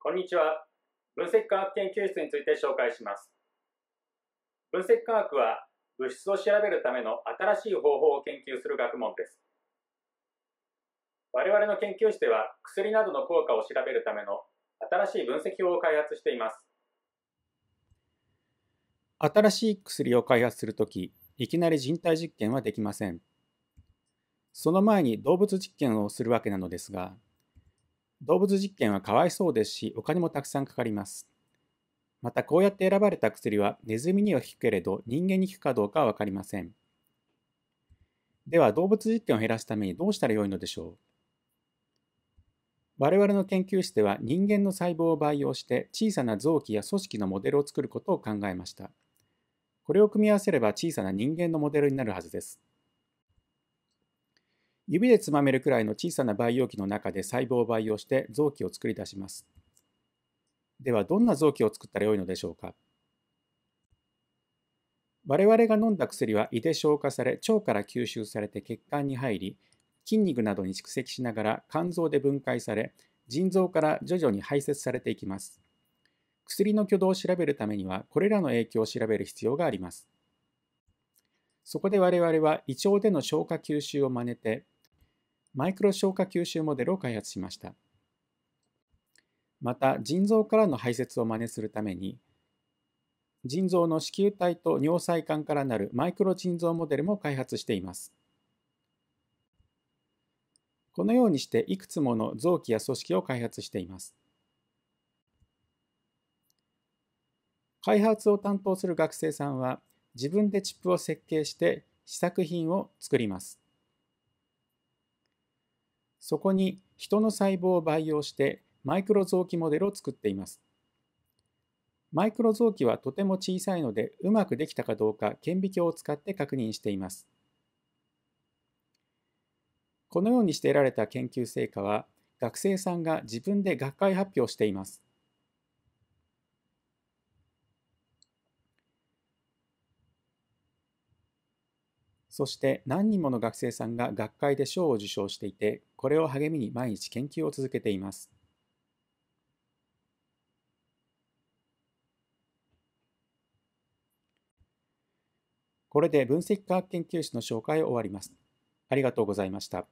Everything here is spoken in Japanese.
こんにちは。分析科学研究室について紹介します。分析科学は物質を調べるための新しい方法を研究する学問です。我々の研究室では薬などの効果を調べるための新しい分析法を開発しています。新しい薬を開発するとき、いきなり人体実験はできません。その前に動物実験をするわけなのですが、動物実験はかわいそうですし、お金もたくさんかかります。また、こうやって選ばれた薬はネズミには効くけれど、人間に効くかどうかは分かりません。では、動物実験を減らすためにどうしたらよいのでしょう我々の研究室では人間の細胞を培養して小さな臓器や組織のモデルを作ることを考えました。これを組み合わせれば小さな人間のモデルになるはずです。指でつまめるくらいの小さな培養器の中で細胞を培養して臓器を作り出します。ではどんな臓器を作ったらよいのでしょうか我々が飲んだ薬は胃で消化され腸から吸収されて血管に入り筋肉などに蓄積しながら肝臓で分解され腎臓から徐々に排泄されていきます。薬の挙動を調べるためにはこれらの影響を調べる必要があります。そこで我々は胃腸での消化吸収を真似てマイクロ消化吸収モデルを開発しましたまた腎臓からの排泄を真似するために腎臓の子宮体と尿細管からなるマイクロ腎臓モデルも開発していますこのようにしていくつもの臓器や組織を開発しています開発を担当する学生さんは自分でチップを設計して試作品を作りますそこに人の細胞を培養してマイクロ臓器モデルを作っています。マイクロ臓器はとても小さいのでうまくできたかどうか顕微鏡を使って確認しています。このようにして得られた研究成果は学生さんが自分で学会発表しています。そして何人もの学生さんが学会で賞を受賞していて、これを励みに毎日研究を続けています。これで分析科学研究室の紹介を終わります。ありがとうございました。